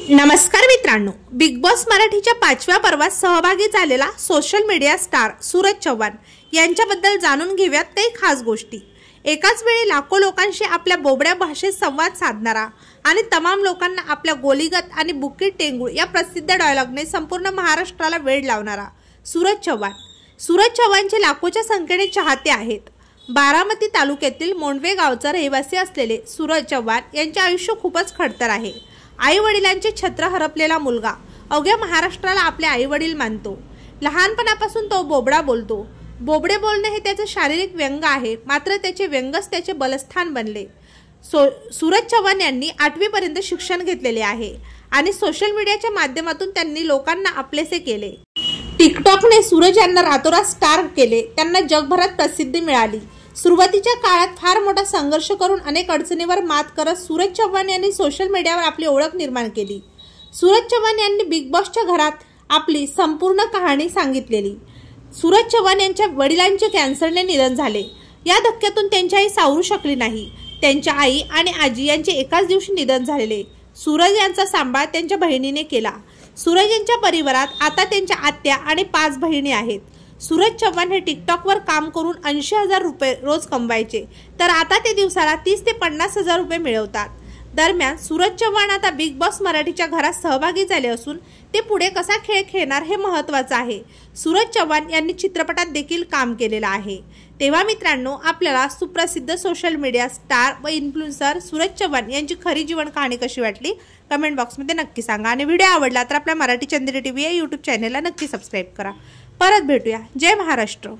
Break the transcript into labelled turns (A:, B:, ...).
A: नमस्कार मित्रांनो big boss मराठीच्या पाचव्या पर्वात सहभागी झालेला social media star Suraj Chavan यांच्याबद्दल जाणून घेऊयात काही खास गोष्टी एकाच वेळी लाखो लोकांशी आपल्या बोबड्या भाषेत संवाद साधणारा आणि तमाम लोकांना आपल्या गोलीगत आणि बुकी टेंगूळ या प्रसिद्ध डायलॉगने संपूर्ण महाराष्ट्राला वेळ लावणारा सूरज चव्हाण सूरज चव्हाणचे लाखोच्या संख्येने चाहते आहेत बारामती तालुक्यातील मोंडवे गावचा रहिवासी असलेले सूरज चव्हाण यांचे आयुष्य खूपच खडतर आहे आईवडिलांचे छत्र हरपलेला मुलगा अवघ्या महाराष्ट्राला आपले आईवडील मानतो लहानपणापासून तो बोबडा बोलतो बोबडे बोलणे हे त्याचे शारीरिक व्यंग आहे मात्र त्याचे व्यंगच त्याचे बलस्थान बनले सो सूरज चव्हाण यांनी आठवीपर्यंत शिक्षण घेतलेले आहे आणि सोशल मीडियाच्या माध्यमातून त्यांनी लोकांना आपलेसे केले टिकटॉकने सूरज यांना रातोरात स्टार केले त्यांना जगभरात प्रसिद्धी मिळाली सुरुवातीच्या काळात फार मोठा संघर्ष करून अनेक अडचणीवर मात करत सूरज चव्हाण यांनी सोशल मीडियावर आपली ओळख निर्माण केली सूरज चव्हाण यांनी बिग बॉसच्या घरात आपली संपूर्ण कहाणी सांगितलेली सूरज चव्हाण यांच्या वडिलांचे कॅन्सरने निधन झाले या धक्क्यातून त्यांची आई सावरू शकली नाही त्यांच्या आई आणि आजी यांचे एकाच दिवशी निधन झालेले सूरज यांचा सांभाळ त्यांच्या बहिणीने केला सूरज यांच्या परिवारात आता त्यांच्या आत्या आणि पाच बहिणी आहेत सूरज चव्हाण हे टिकटॉकवर काम करून ऐंशी हजार रुपये रोज कमवायचे तर आता ते दिवसाला तीस ते पन्नास हजार रुपये मिळवतात दरम्यान सूरज चव्हाण आता बिग बॉस मराठीच्या घरात सहभागी झाले असून ते पुढे कसा खेळ खेळणार हे महत्त्वाचं आहे सूरज चव्हाण यांनी चित्रपटात देखील काम केलेलं आहे तेव्हा मित्रांनो आपल्याला सुप्रसिद्ध सोशल मीडिया स्टार व इन्फ्लुएन्सर सूरज चव्हाण यांची खरी जीवन कहाणी कशी वाटली कमेंट बॉक्समध्ये नक्की सांगा आणि व्हिडिओ आवडला तर आपल्या मराठी चंद्री टी व्ही या यूट्यूब चॅनलला नक्की सबस्क्राईब करा परत भेटूया जय महाराष्ट्र